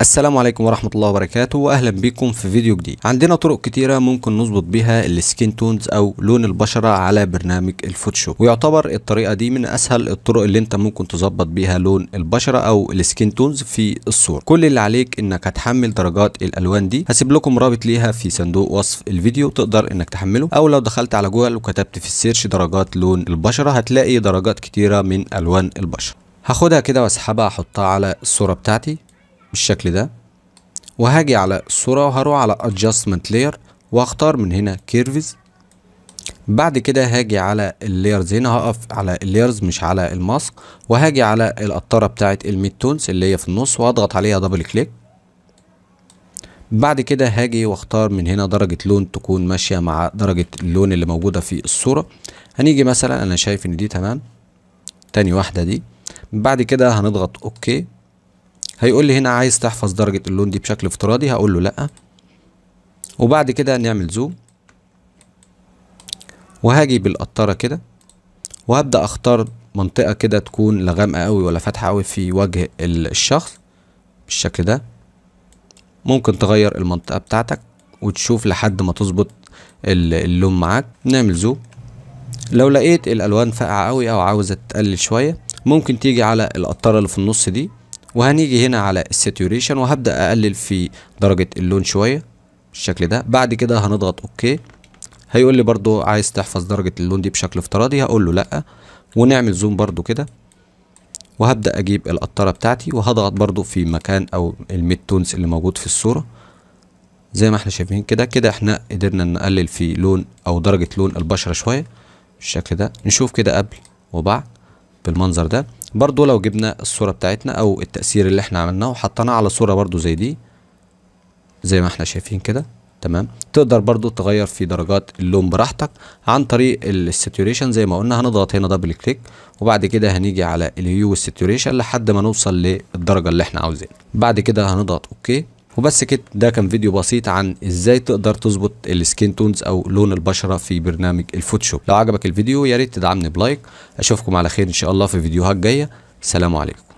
السلام عليكم ورحمة الله وبركاته واهلا بكم في فيديو جديد عندنا طرق كتيرة ممكن نظبط بها السكين تونز او لون البشرة على برنامج الفوتوشوب ويعتبر الطريقة دي من اسهل الطرق اللي انت ممكن تظبط بها لون البشرة او السكين تونز في الصورة كل اللي عليك انك هتحمل درجات الالوان دي هسيب لكم رابط ليها في صندوق وصف الفيديو تقدر انك تحمله او لو دخلت على جوجل وكتبت في السيرش درجات لون البشرة هتلاقي درجات كتيرة من الوان البشرة هاخدها كده واسحبها احطها على الصورة بتاعتي بالشكل ده وهاجي على الصورة وهروح على adjustment layer واختار من هنا كيرفز بعد كده هاجي على اللايرز هنا هقف على اللايرز مش على الماسك وهاجي على القطارة بتاعت الميد تونز اللي هي في النص وهضغط عليها دبل كليك بعد كده هاجي واختار من هنا درجة لون تكون ماشية مع درجة اللون اللي موجودة في الصورة هنيجي مثلا انا شايف ان دي تمام تاني واحدة دي بعد كده هنضغط اوكي هيقول لي هنا عايز تحفظ درجة اللون دي بشكل افتراضي هقول له لأ وبعد كده نعمل زوم وهاجي بالقطارة كده وهبدأ أختار منطقة كده تكون لغامقة قوي ولا فاتحة قوي في وجه الشخص بالشكل ده ممكن تغير المنطقة بتاعتك وتشوف لحد ما تظبط اللون معاك نعمل زوم لو لقيت الألوان فاقعة قوي أو عاوزة تقلل شوية ممكن تيجي على القطارة اللي في النص دي وهنيجي هنا على الساتوريشن وهبدا اقلل في درجه اللون شويه بالشكل ده بعد كده هنضغط اوكي هيقول لي برضو عايز تحفظ درجه اللون دي بشكل افتراضي هقول له لا ونعمل زوم برضو كده وهبدا اجيب القطاره بتاعتي وهضغط برضو في مكان او الميد تونز اللي موجود في الصوره زي ما احنا شايفين كده كده احنا قدرنا نقلل في لون او درجه لون البشره شويه بالشكل ده نشوف كده قبل وبعد بالمنظر ده برضو لو جبنا الصورة بتاعتنا او التأثير اللي احنا عملناه وحطيناه على صورة برضو زي دي زي ما احنا شايفين كده تمام تقدر برضو تغير في درجات اللون براحتك عن طريق الساتوريشن زي ما قلنا هنضغط هنا دبل كليك وبعد كده هنيجي على الهيو والساتوريشن لحد ما نوصل للدرجة اللي احنا عاوزينها بعد كده هنضغط اوكي وبس كده ده كان فيديو بسيط عن ازاي تقدر تظبط السكين تونز او لون البشره في برنامج الفوتوشوب لو عجبك الفيديو يا ريت تدعمني بلايك اشوفكم على خير ان شاء الله في فيديوهات جايه سلام عليكم